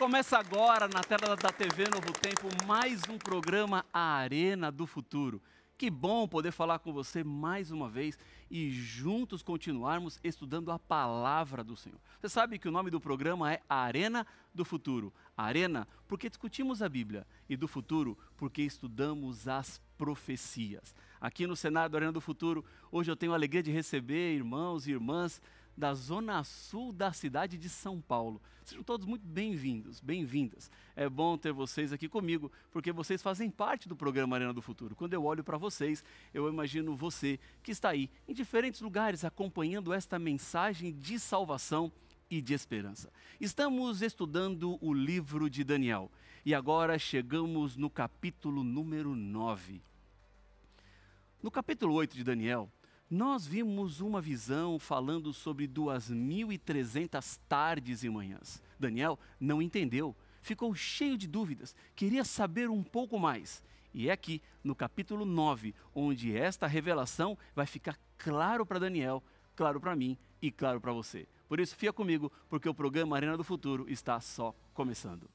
Começa agora na tela da TV Novo Tempo mais um programa A Arena do Futuro. Que bom poder falar com você mais uma vez e juntos continuarmos estudando a palavra do Senhor. Você sabe que o nome do programa é Arena do Futuro. Arena porque discutimos a Bíblia e do futuro porque estudamos as profecias. Aqui no Senado Arena do Futuro, hoje eu tenho a alegria de receber irmãos e irmãs da zona sul da cidade de São Paulo. Sejam todos muito bem-vindos, bem-vindas. É bom ter vocês aqui comigo, porque vocês fazem parte do programa Arena do Futuro. Quando eu olho para vocês, eu imagino você que está aí em diferentes lugares acompanhando esta mensagem de salvação e de esperança. Estamos estudando o livro de Daniel e agora chegamos no capítulo número 9. No capítulo 8 de Daniel, nós vimos uma visão falando sobre 2.300 tardes e manhãs. Daniel não entendeu, ficou cheio de dúvidas, queria saber um pouco mais. E é aqui, no capítulo 9, onde esta revelação vai ficar claro para Daniel, claro para mim e claro para você. Por isso, fia comigo, porque o programa Arena do Futuro está só começando.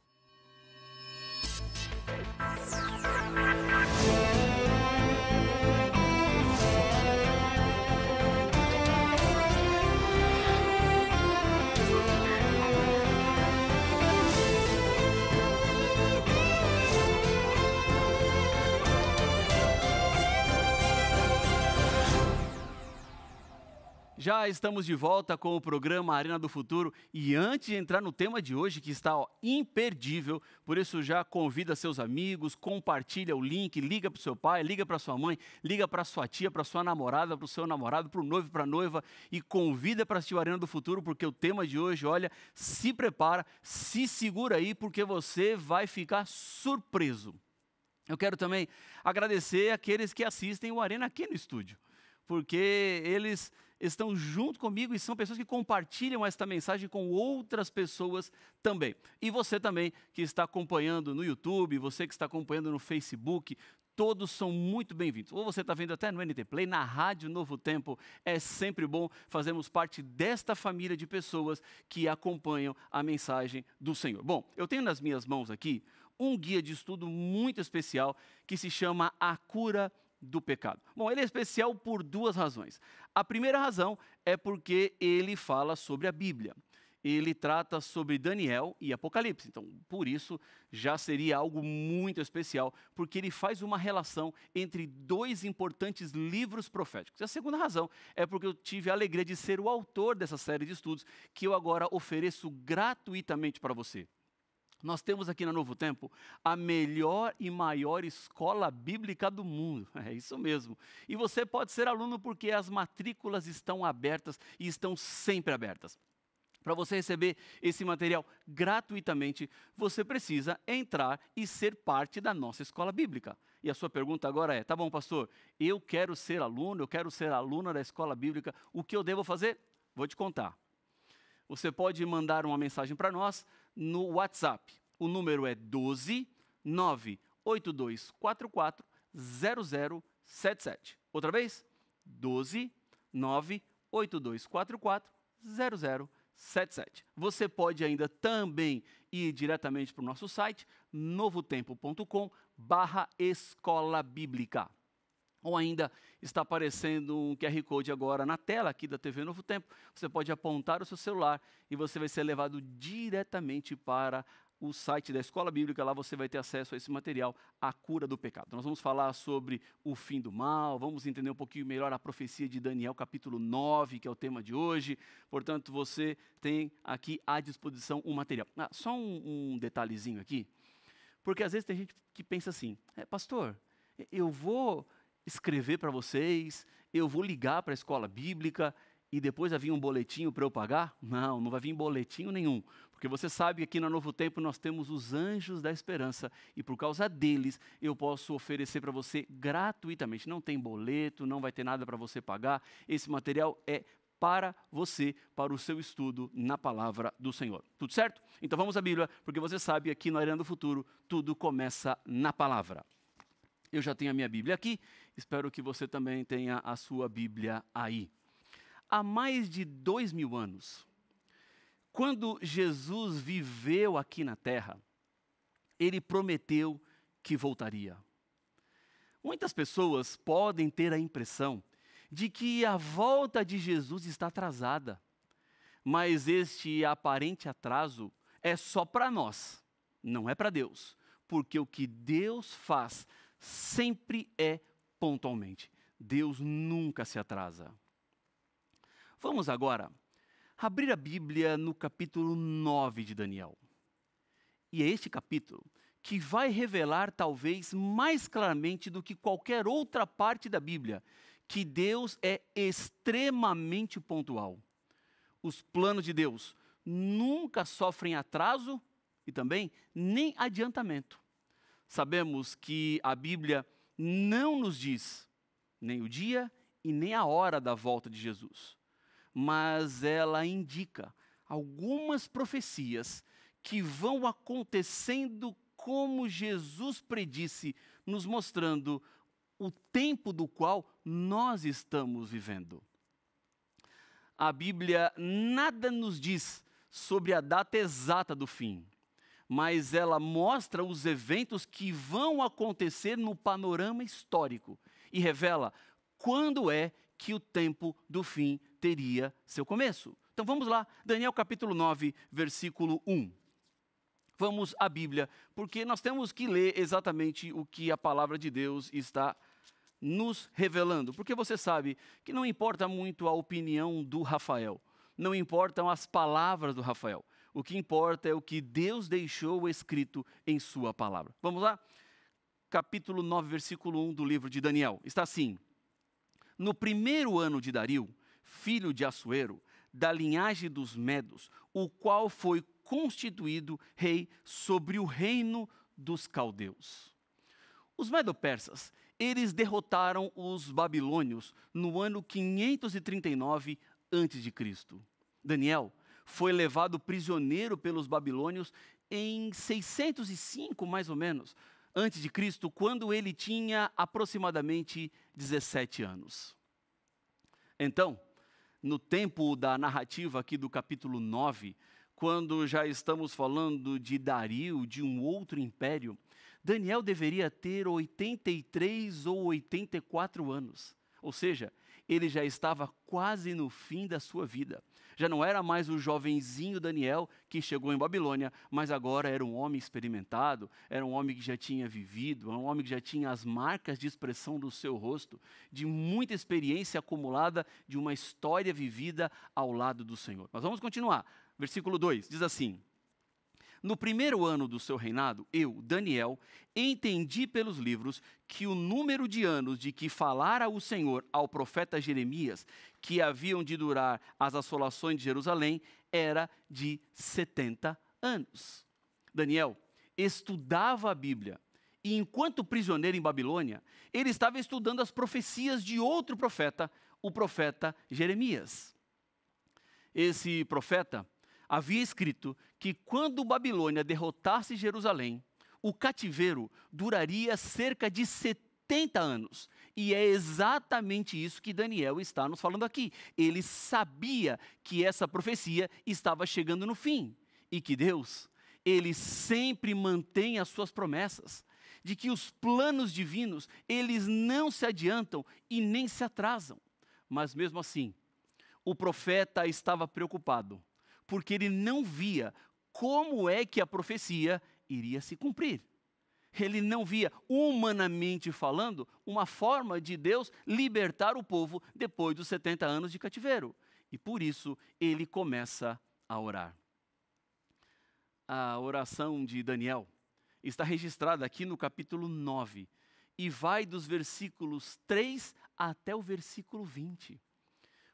Já estamos de volta com o programa Arena do Futuro e antes de entrar no tema de hoje que está ó, imperdível, por isso já convida seus amigos, compartilha o link, liga para o seu pai, liga para sua mãe, liga para sua tia, para sua namorada, para o seu namorado, para o noivo, para a noiva e convida para assistir o Arena do Futuro porque o tema de hoje, olha, se prepara, se segura aí porque você vai ficar surpreso. Eu quero também agradecer aqueles que assistem o Arena aqui no estúdio, porque eles estão junto comigo e são pessoas que compartilham esta mensagem com outras pessoas também. E você também que está acompanhando no YouTube, você que está acompanhando no Facebook, todos são muito bem-vindos. Ou você está vendo até no NT Play, na Rádio Novo Tempo. É sempre bom fazermos parte desta família de pessoas que acompanham a mensagem do Senhor. Bom, eu tenho nas minhas mãos aqui um guia de estudo muito especial que se chama A Cura do pecado. Bom, ele é especial por duas razões. A primeira razão é porque ele fala sobre a Bíblia. Ele trata sobre Daniel e Apocalipse. Então, por isso, já seria algo muito especial, porque ele faz uma relação entre dois importantes livros proféticos. E a segunda razão é porque eu tive a alegria de ser o autor dessa série de estudos que eu agora ofereço gratuitamente para você. Nós temos aqui na Novo Tempo a melhor e maior escola bíblica do mundo. É isso mesmo. E você pode ser aluno porque as matrículas estão abertas e estão sempre abertas. Para você receber esse material gratuitamente, você precisa entrar e ser parte da nossa escola bíblica. E a sua pergunta agora é: tá bom, pastor, eu quero ser aluno, eu quero ser aluna da escola bíblica, o que eu devo fazer? Vou te contar. Você pode mandar uma mensagem para nós no WhatsApp. O número é 12 98244 0077. Outra vez? 12 98244 0077. Você pode ainda também ir diretamente para o nosso site novotempo.com barra escola bíblica ou ainda está aparecendo um QR Code agora na tela aqui da TV Novo Tempo, você pode apontar o seu celular e você vai ser levado diretamente para o site da Escola Bíblica, lá você vai ter acesso a esse material, A Cura do Pecado. Nós vamos falar sobre o fim do mal, vamos entender um pouquinho melhor a profecia de Daniel, capítulo 9, que é o tema de hoje. Portanto, você tem aqui à disposição o um material. Ah, só um, um detalhezinho aqui, porque às vezes tem gente que pensa assim, é, pastor, eu vou escrever para vocês, eu vou ligar para a escola bíblica e depois vai vir um boletinho para eu pagar? Não, não vai vir boletinho nenhum, porque você sabe que aqui no Novo Tempo nós temos os anjos da esperança e por causa deles eu posso oferecer para você gratuitamente. Não tem boleto, não vai ter nada para você pagar. Esse material é para você, para o seu estudo na palavra do Senhor. Tudo certo? Então vamos à Bíblia, porque você sabe que aqui no Arena do Futuro tudo começa na palavra. Eu já tenho a minha Bíblia aqui, espero que você também tenha a sua Bíblia aí. Há mais de dois mil anos, quando Jesus viveu aqui na terra, ele prometeu que voltaria. Muitas pessoas podem ter a impressão de que a volta de Jesus está atrasada, mas este aparente atraso é só para nós, não é para Deus, porque o que Deus faz sempre é pontualmente. Deus nunca se atrasa. Vamos agora abrir a Bíblia no capítulo 9 de Daniel. E é este capítulo que vai revelar, talvez mais claramente do que qualquer outra parte da Bíblia, que Deus é extremamente pontual. Os planos de Deus nunca sofrem atraso e também nem adiantamento sabemos que a Bíblia não nos diz nem o dia e nem a hora da volta de Jesus, mas ela indica algumas profecias que vão acontecendo como Jesus predisse, nos mostrando o tempo do qual nós estamos vivendo. A Bíblia nada nos diz sobre a data exata do fim, mas ela mostra os eventos que vão acontecer no panorama histórico e revela quando é que o tempo do fim teria seu começo. Então vamos lá, Daniel capítulo 9, versículo 1. Vamos à Bíblia, porque nós temos que ler exatamente o que a palavra de Deus está nos revelando. Porque você sabe que não importa muito a opinião do Rafael, não importam as palavras do Rafael. O que importa é o que Deus deixou escrito em Sua palavra. Vamos lá? Capítulo 9, versículo 1 do livro de Daniel. Está assim: No primeiro ano de Dario, filho de Assuero, da linhagem dos Medos, o qual foi constituído rei sobre o reino dos caldeus. Os medo-persas, eles derrotaram os babilônios no ano 539 a.C. Daniel foi levado prisioneiro pelos babilônios em 605, mais ou menos, antes de Cristo, quando ele tinha aproximadamente 17 anos. Então, no tempo da narrativa aqui do capítulo 9, quando já estamos falando de Dario, de um outro império, Daniel deveria ter 83 ou 84 anos. Ou seja, ele já estava quase no fim da sua vida. Já não era mais o jovenzinho Daniel que chegou em Babilônia, mas agora era um homem experimentado, era um homem que já tinha vivido, era um homem que já tinha as marcas de expressão do seu rosto, de muita experiência acumulada, de uma história vivida ao lado do Senhor. Mas vamos continuar. Versículo 2 diz assim: no primeiro ano do seu reinado, eu, Daniel, entendi pelos livros que o número de anos de que falara o Senhor ao profeta Jeremias, que haviam de durar as assolações de Jerusalém, era de 70 anos. Daniel estudava a Bíblia e, enquanto prisioneiro em Babilônia, ele estava estudando as profecias de outro profeta, o profeta Jeremias. Esse profeta havia escrito que quando Babilônia derrotasse Jerusalém, o cativeiro duraria cerca de 70 anos. E é exatamente isso que Daniel está nos falando aqui. Ele sabia que essa profecia estava chegando no fim e que Deus, ele sempre mantém as suas promessas, de que os planos divinos, eles não se adiantam e nem se atrasam. Mas mesmo assim, o profeta estava preocupado porque ele não via como é que a profecia iria se cumprir. Ele não via, humanamente falando, uma forma de Deus libertar o povo depois dos 70 anos de cativeiro. E por isso ele começa a orar. A oração de Daniel está registrada aqui no capítulo 9 e vai dos versículos 3 até o versículo 20.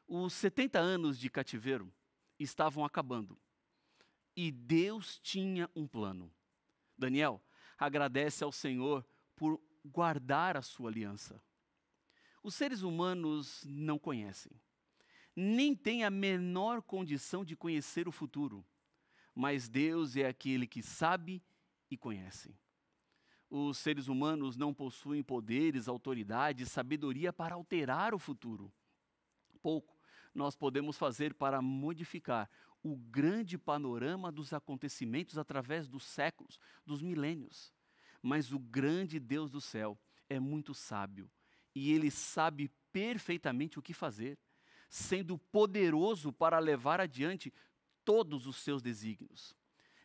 Os 70 anos de cativeiro estavam acabando. E Deus tinha um plano. Daniel agradece ao Senhor por guardar a sua aliança. Os seres humanos não conhecem, nem têm a menor condição de conhecer o futuro, mas Deus é aquele que sabe e conhece. Os seres humanos não possuem poderes, autoridade, sabedoria para alterar o futuro. Pouco nós podemos fazer para modificar o grande panorama dos acontecimentos através dos séculos, dos milênios. Mas o grande Deus do céu é muito sábio e ele sabe perfeitamente o que fazer, sendo poderoso para levar adiante todos os seus desígnios.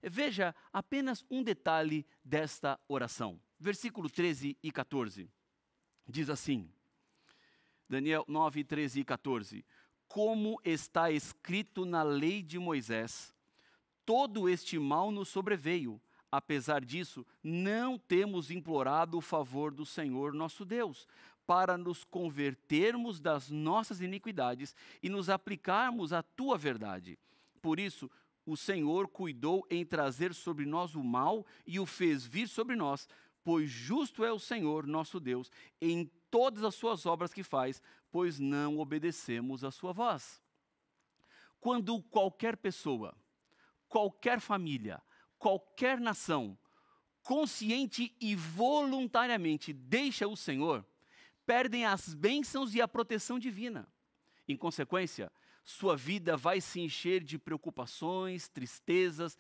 Veja apenas um detalhe desta oração. Versículo 13 e 14. Diz assim: Daniel 9, 13 e 14 como está escrito na lei de Moisés, todo este mal nos sobreveio. Apesar disso, não temos implorado o favor do Senhor nosso Deus, para nos convertermos das nossas iniquidades e nos aplicarmos à tua verdade. Por isso, o Senhor cuidou em trazer sobre nós o mal e o fez vir sobre nós, pois justo é o Senhor nosso Deus em todas as suas obras que faz, pois não obedecemos a sua voz. Quando qualquer pessoa, qualquer família, qualquer nação, consciente e voluntariamente deixa o Senhor, perdem as bênçãos e a proteção divina. Em consequência, sua vida vai se encher de preocupações, tristezas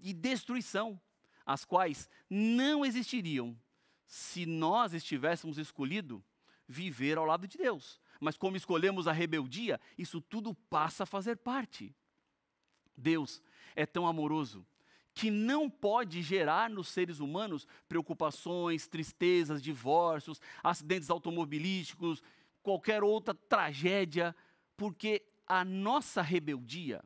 e destruição, as quais não existiriam se nós estivéssemos escolhido viver ao lado de Deus. Mas como escolhemos a rebeldia, isso tudo passa a fazer parte. Deus é tão amoroso que não pode gerar nos seres humanos preocupações, tristezas, divórcios, acidentes automobilísticos, qualquer outra tragédia, porque a nossa rebeldia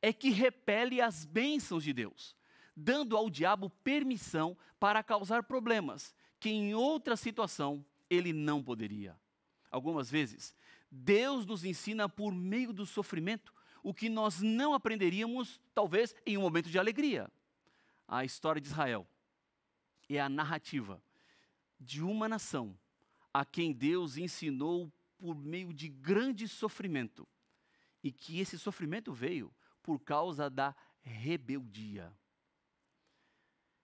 é que repele as bênçãos de Deus, dando ao diabo permissão para causar problemas que em outra situação ele não poderia. Algumas vezes, Deus nos ensina por meio do sofrimento o que nós não aprenderíamos, talvez, em um momento de alegria. A história de Israel é a narrativa de uma nação a quem Deus ensinou por meio de grande sofrimento e que esse sofrimento veio por causa da rebeldia.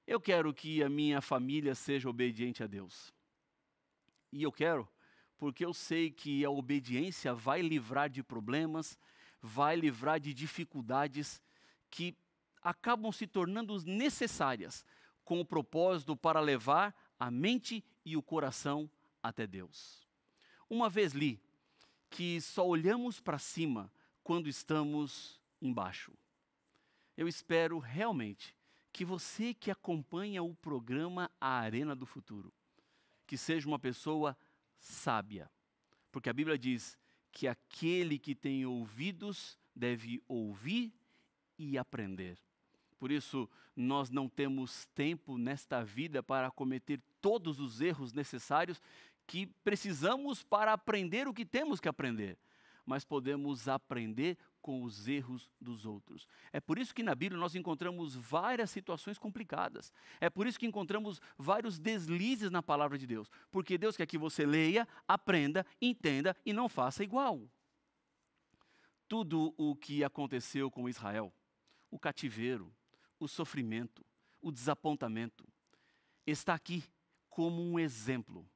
Eu quero que a minha família seja obediente a Deus e eu quero, porque eu sei que a obediência vai livrar de problemas, vai livrar de dificuldades que acabam se tornando necessárias com o propósito para levar a mente e o coração até Deus. Uma vez li que só olhamos para cima quando estamos embaixo. Eu espero realmente que você que acompanha o programa A Arena do Futuro que seja uma pessoa sábia. Porque a Bíblia diz que aquele que tem ouvidos deve ouvir e aprender. Por isso, nós não temos tempo nesta vida para cometer todos os erros necessários que precisamos para aprender o que temos que aprender, mas podemos aprender com os erros dos outros. É por isso que na Bíblia nós encontramos várias situações complicadas. É por isso que encontramos vários deslizes na palavra de Deus. Porque Deus quer que você leia, aprenda, entenda e não faça igual. Tudo o que aconteceu com Israel, o cativeiro, o sofrimento, o desapontamento, está aqui como um exemplo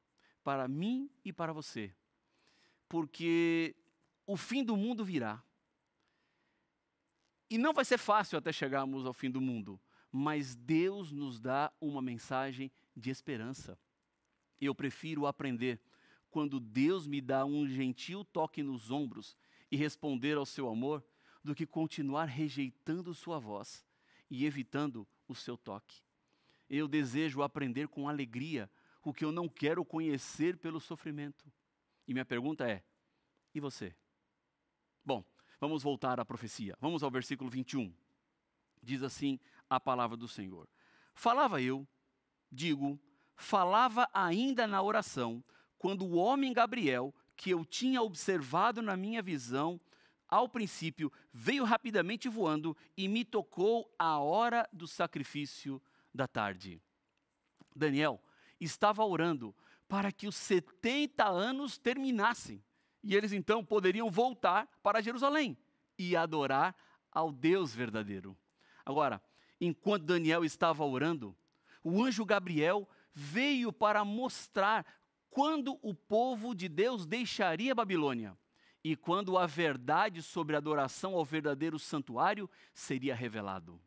para mim e para você. Porque o fim do mundo virá e não vai ser fácil até chegarmos ao fim do mundo, mas Deus nos dá uma mensagem de esperança. Eu prefiro aprender quando Deus me dá um gentil toque nos ombros e responder ao seu amor, do que continuar rejeitando sua voz e evitando o seu toque. Eu desejo aprender com alegria o que eu não quero conhecer pelo sofrimento. E minha pergunta é: e você? Bom, Vamos voltar à profecia. Vamos ao versículo 21. Diz assim a palavra do Senhor: Falava eu, digo, falava ainda na oração, quando o homem Gabriel, que eu tinha observado na minha visão, ao princípio, veio rapidamente voando e me tocou a hora do sacrifício da tarde. Daniel estava orando para que os 70 anos terminassem. E eles então poderiam voltar para Jerusalém e adorar ao Deus verdadeiro. Agora, enquanto Daniel estava orando, o anjo Gabriel veio para mostrar quando o povo de Deus deixaria Babilônia e quando a verdade sobre a adoração ao verdadeiro santuário seria revelado.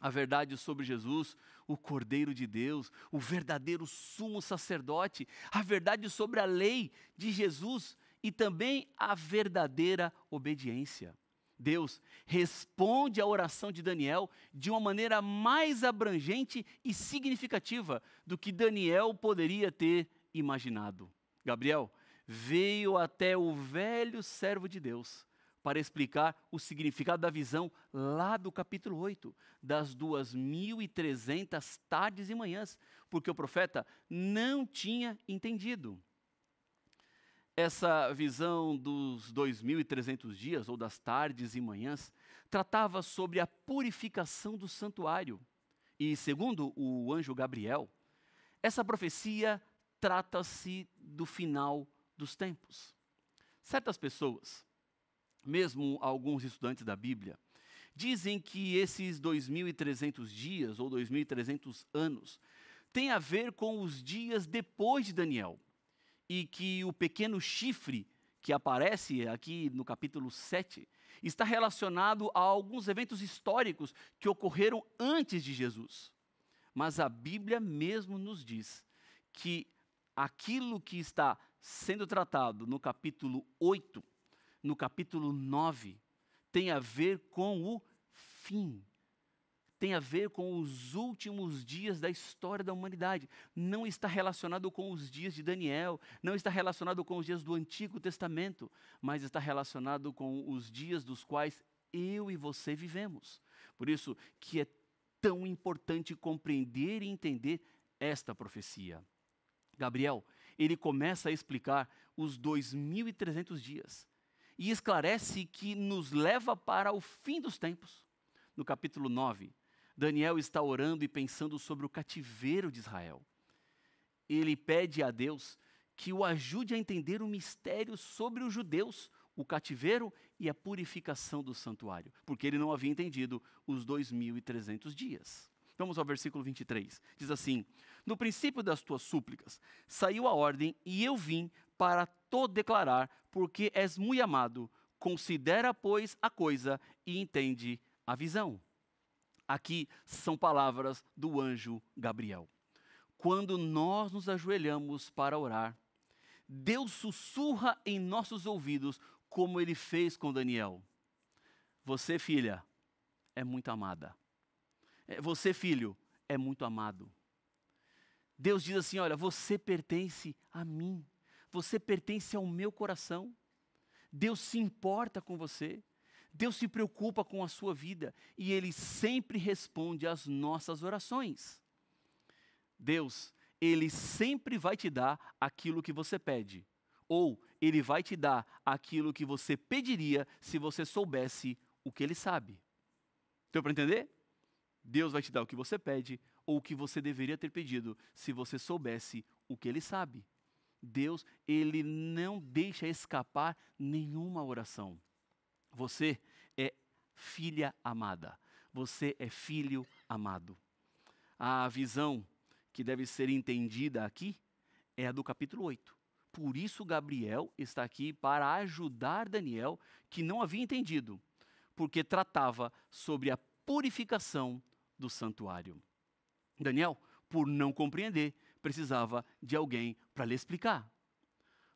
A verdade sobre Jesus, o Cordeiro de Deus, o verdadeiro sumo sacerdote, a verdade sobre a lei de Jesus e também a verdadeira obediência. Deus responde à oração de Daniel de uma maneira mais abrangente e significativa do que Daniel poderia ter imaginado. Gabriel veio até o velho servo de Deus para explicar o significado da visão lá do capítulo 8, das 2.300 tardes e manhãs, porque o profeta não tinha entendido. Essa visão dos 2.300 dias, ou das tardes e manhãs, tratava sobre a purificação do santuário. E, segundo o anjo Gabriel, essa profecia trata-se do final dos tempos. Certas pessoas, mesmo alguns estudantes da Bíblia, dizem que esses 2.300 dias ou 2.300 anos têm a ver com os dias depois de Daniel, e que o pequeno chifre que aparece aqui no capítulo 7 está relacionado a alguns eventos históricos que ocorreram antes de Jesus. Mas a Bíblia mesmo nos diz que aquilo que está sendo tratado no capítulo 8, no capítulo 9, tem a ver com o fim tem a ver com os últimos dias da história da humanidade. Não está relacionado com os dias de Daniel, não está relacionado com os dias do Antigo Testamento, mas está relacionado com os dias dos quais eu e você vivemos. Por isso que é tão importante compreender e entender esta profecia. Gabriel, ele começa a explicar os 2300 dias e esclarece que nos leva para o fim dos tempos. No capítulo 9, Daniel está orando e pensando sobre o cativeiro de Israel. Ele pede a Deus que o ajude a entender o mistério sobre os judeus, o cativeiro e a purificação do santuário, porque ele não havia entendido os 2.300 dias. Vamos ao versículo 23. Diz assim: No princípio das tuas súplicas saiu a ordem e eu vim para to declarar, porque és muito amado. Considera, pois, a coisa e entende a visão. Aqui são palavras do anjo Gabriel. Quando nós nos ajoelhamos para orar, Deus sussurra em nossos ouvidos, como ele fez com Daniel. Você, filha, é muito amada. É, você, filho, é muito amado. Deus diz assim: Olha, você pertence a mim, você pertence ao meu coração. Deus se importa com você. Deus se preocupa com a sua vida e Ele sempre responde às nossas orações. Deus, Ele sempre vai te dar aquilo que você pede, ou Ele vai te dar aquilo que você pediria se você soubesse o que Ele sabe. Deu para entender? Deus vai te dar o que você pede, ou o que você deveria ter pedido se você soubesse o que Ele sabe. Deus, Ele não deixa escapar nenhuma oração. Você é filha amada. Você é filho amado. A visão que deve ser entendida aqui é a do capítulo 8. Por isso, Gabriel está aqui para ajudar Daniel, que não havia entendido, porque tratava sobre a purificação do santuário. Daniel, por não compreender, precisava de alguém para lhe explicar.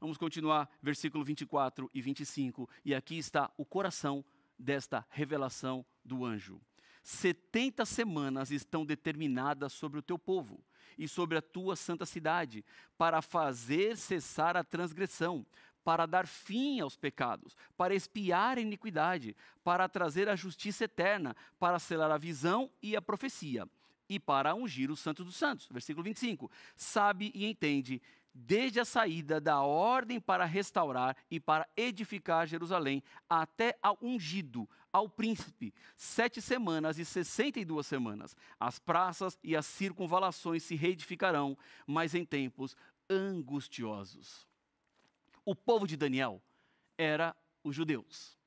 Vamos continuar, versículo 24 e 25. E aqui está o coração desta revelação do anjo. 70 semanas estão determinadas sobre o teu povo e sobre a tua santa cidade, para fazer cessar a transgressão, para dar fim aos pecados, para espiar a iniquidade, para trazer a justiça eterna, para selar a visão e a profecia, e para ungir o santo dos santos. Versículo 25. Sabe e entende desde a saída da ordem para restaurar e para edificar Jerusalém, até ao ungido, ao príncipe, sete semanas e sessenta e duas semanas. As praças e as circunvalações se reedificarão, mas em tempos angustiosos. O povo de Daniel era os judeus.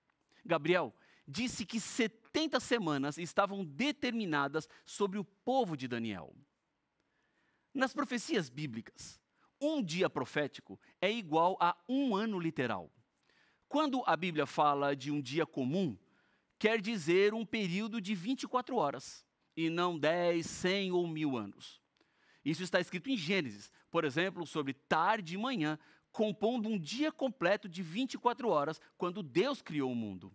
Gabriel disse que 70 semanas estavam determinadas sobre o povo de Daniel. Nas profecias bíblicas, um dia profético é igual a um ano literal. Quando a Bíblia fala de um dia comum, quer dizer um período de 24 horas, e não 10, 100 ou mil anos. Isso está escrito em Gênesis, por exemplo, sobre tarde e manhã, compondo um dia completo de 24 horas, quando Deus criou o mundo.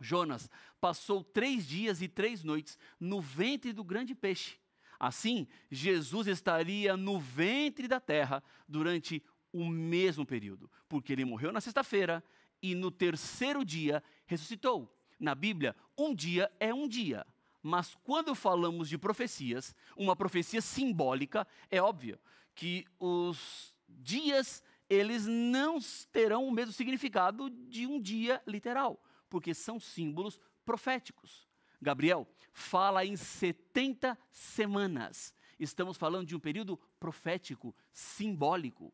Jonas passou três dias e três noites no ventre do grande peixe, Assim, Jesus estaria no ventre da terra durante o mesmo período, porque ele morreu na sexta-feira e no terceiro dia ressuscitou. Na Bíblia, um dia é um dia. Mas quando falamos de profecias, uma profecia simbólica, é óbvio que os dias eles não terão o mesmo significado de um dia literal, porque são símbolos proféticos. Gabriel, fala em 70 semanas. Estamos falando de um período profético, simbólico.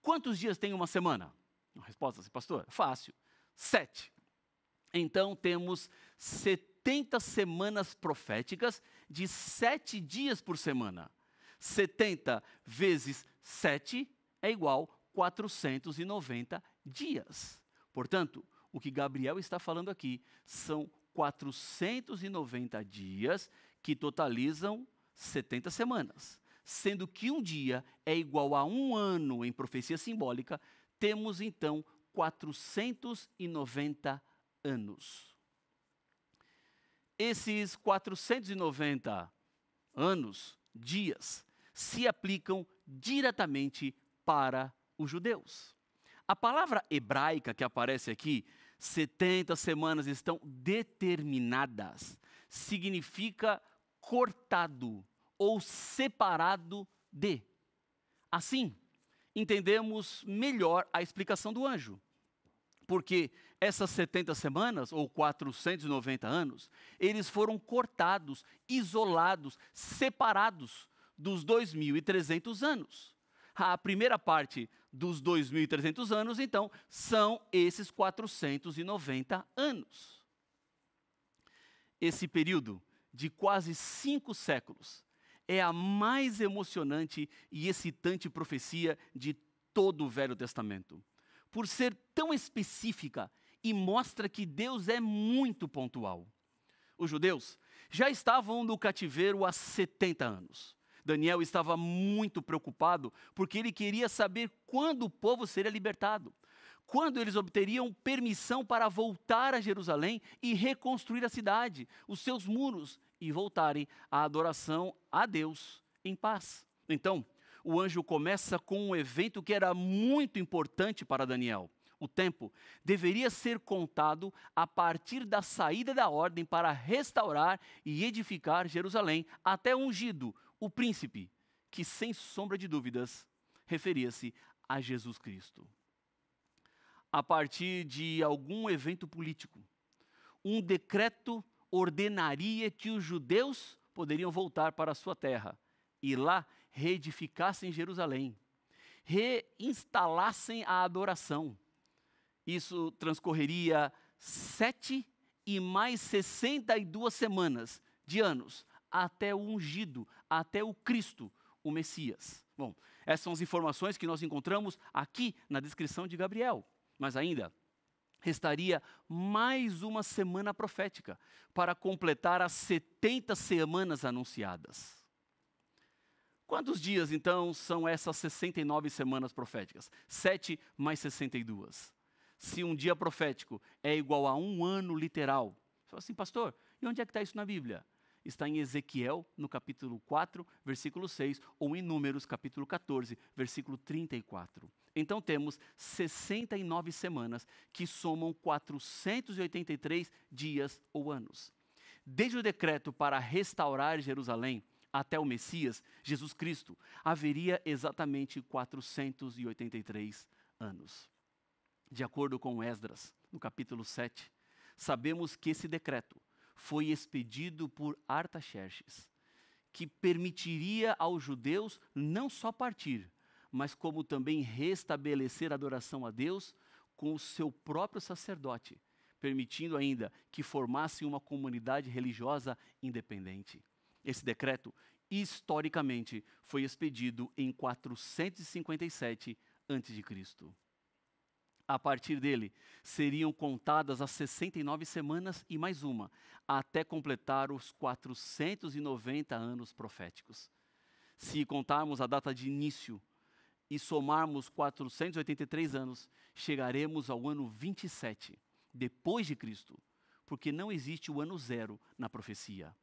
Quantos dias tem uma semana? Uma resposta assim, pastor, é fácil. Sete. Então temos 70 semanas proféticas de sete dias por semana. 70 vezes 7 é igual 490 dias. Portanto, o que Gabriel está falando aqui são 490 dias, que totalizam 70 semanas. Sendo que um dia é igual a um ano em profecia simbólica, temos então 490 anos. Esses 490 anos, dias, se aplicam diretamente para os judeus. A palavra hebraica que aparece aqui 70 semanas estão determinadas, significa cortado ou separado de. Assim, entendemos melhor a explicação do anjo. Porque essas 70 semanas, ou 490 anos, eles foram cortados, isolados, separados dos 2.300 anos a primeira parte dos 2.300 anos, então, são esses 490 anos. Esse período de quase cinco séculos é a mais emocionante e excitante profecia de todo o Velho Testamento, por ser tão específica e mostra que Deus é muito pontual. Os judeus já estavam no cativeiro há 70 anos. Daniel estava muito preocupado porque ele queria saber quando o povo seria libertado, quando eles obteriam permissão para voltar a Jerusalém e reconstruir a cidade, os seus muros e voltarem à adoração a Deus em paz. Então, o anjo começa com um evento que era muito importante para Daniel. O tempo deveria ser contado a partir da saída da ordem para restaurar e edificar Jerusalém até ungido, o príncipe, que sem sombra de dúvidas referia-se a Jesus Cristo. A partir de algum evento político, um decreto ordenaria que os judeus poderiam voltar para a sua terra e lá reedificassem Jerusalém, reinstalassem a adoração. Isso transcorreria sete e mais 62 semanas de anos até o ungido, até o Cristo, o Messias. Bom, essas são as informações que nós encontramos aqui na descrição de Gabriel. Mas ainda, restaria mais uma semana profética para completar as 70 semanas anunciadas. Quantos dias, então, são essas 69 semanas proféticas? 7 mais 62. Se um dia profético é igual a um ano literal, você fala assim, pastor, e onde é que está isso na Bíblia? está em Ezequiel, no capítulo 4, versículo 6, ou em Números, capítulo 14, versículo 34. Então temos 69 semanas, que somam 483 dias ou anos. Desde o decreto para restaurar Jerusalém até o Messias, Jesus Cristo, haveria exatamente 483 anos. De acordo com Esdras, no capítulo 7, sabemos que esse decreto foi expedido por Artaxerxes, que permitiria aos judeus não só partir, mas como também restabelecer a adoração a Deus com o seu próprio sacerdote, permitindo ainda que formassem uma comunidade religiosa independente. Esse decreto, historicamente, foi expedido em 457 a.C a partir dele, seriam contadas as 69 semanas e mais uma, até completar os 490 anos proféticos. Se contarmos a data de início e somarmos 483 anos, chegaremos ao ano 27, depois de Cristo, porque não existe o ano zero na profecia.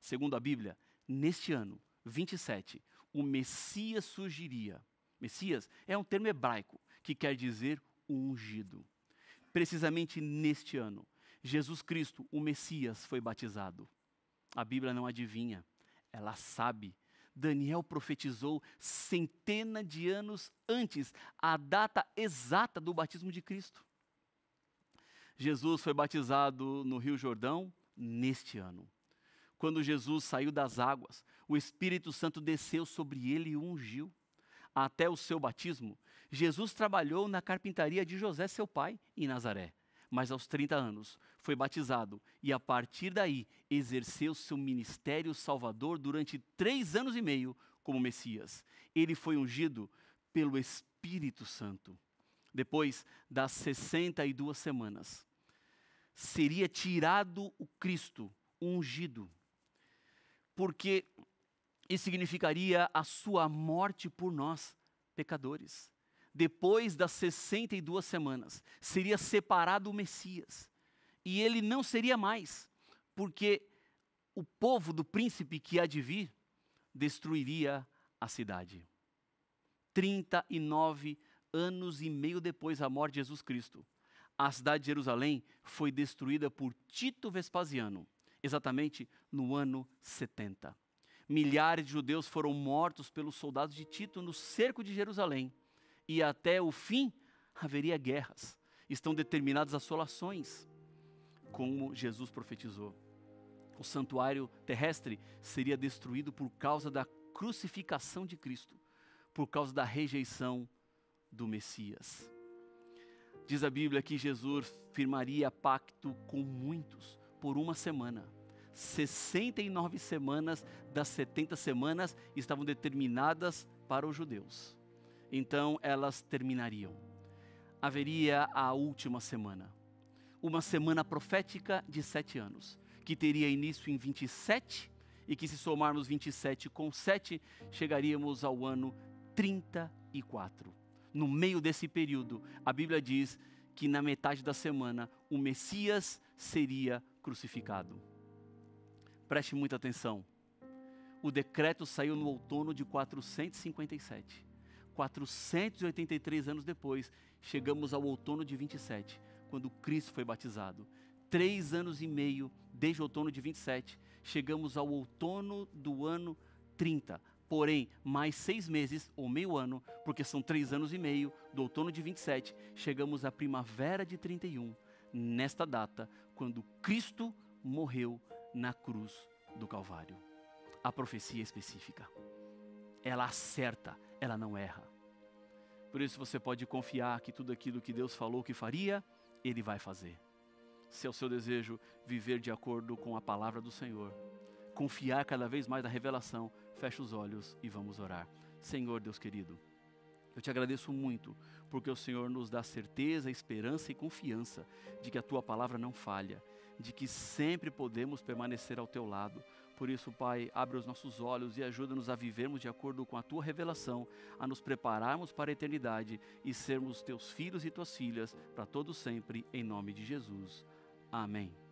Segundo a Bíblia, neste ano, 27, o Messias surgiria. Messias é um termo hebraico que quer dizer ungido. Precisamente neste ano, Jesus Cristo, o Messias, foi batizado. A Bíblia não adivinha, ela sabe. Daniel profetizou centena de anos antes a data exata do batismo de Cristo. Jesus foi batizado no Rio Jordão neste ano. Quando Jesus saiu das águas, o Espírito Santo desceu sobre ele e ungiu. Até o seu batismo, Jesus trabalhou na carpintaria de José, seu pai, em Nazaré, mas aos 30 anos foi batizado e, a partir daí, exerceu seu ministério salvador durante três anos e meio como Messias. Ele foi ungido pelo Espírito Santo. Depois das 62 semanas, seria tirado o Cristo ungido, porque isso significaria a sua morte por nós, pecadores depois das 62 semanas, seria separado o Messias. E ele não seria mais, porque o povo do príncipe que há de vir destruiria a cidade. 39 anos e meio depois da morte de Jesus Cristo, a cidade de Jerusalém foi destruída por Tito Vespasiano, exatamente no ano 70. Milhares de judeus foram mortos pelos soldados de Tito no cerco de Jerusalém e até o fim haveria guerras. Estão determinadas assolações, como Jesus profetizou. O santuário terrestre seria destruído por causa da crucificação de Cristo, por causa da rejeição do Messias. Diz a Bíblia que Jesus firmaria pacto com muitos por uma semana. 69 semanas das 70 semanas estavam determinadas para os judeus então elas terminariam. Haveria a última semana, uma semana profética de sete anos, que teria início em 27 e que, se somarmos 27 com 7, chegaríamos ao ano 34. No meio desse período, a Bíblia diz que na metade da semana o Messias seria crucificado. Preste muita atenção. O decreto saiu no outono de 457. 483 anos depois, chegamos ao outono de 27, quando Cristo foi batizado. Três anos e meio, desde o outono de 27, chegamos ao outono do ano 30. Porém, mais seis meses, ou meio ano, porque são três anos e meio, do outono de 27, chegamos à primavera de 31, nesta data, quando Cristo morreu na cruz do Calvário. A profecia específica. Ela acerta, ela não erra. Por isso você pode confiar que tudo aquilo que Deus falou que faria, Ele vai fazer. Se é o seu desejo viver de acordo com a palavra do Senhor, confiar cada vez mais na revelação, feche os olhos e vamos orar. Senhor, Deus querido, eu te agradeço muito porque o Senhor nos dá certeza, esperança e confiança de que a tua palavra não falha, de que sempre podemos permanecer ao teu lado por isso, Pai, abre os nossos olhos e ajuda-nos a vivermos de acordo com a tua revelação, a nos prepararmos para a eternidade e sermos teus filhos e tuas filhas para todo sempre, em nome de Jesus. Amém.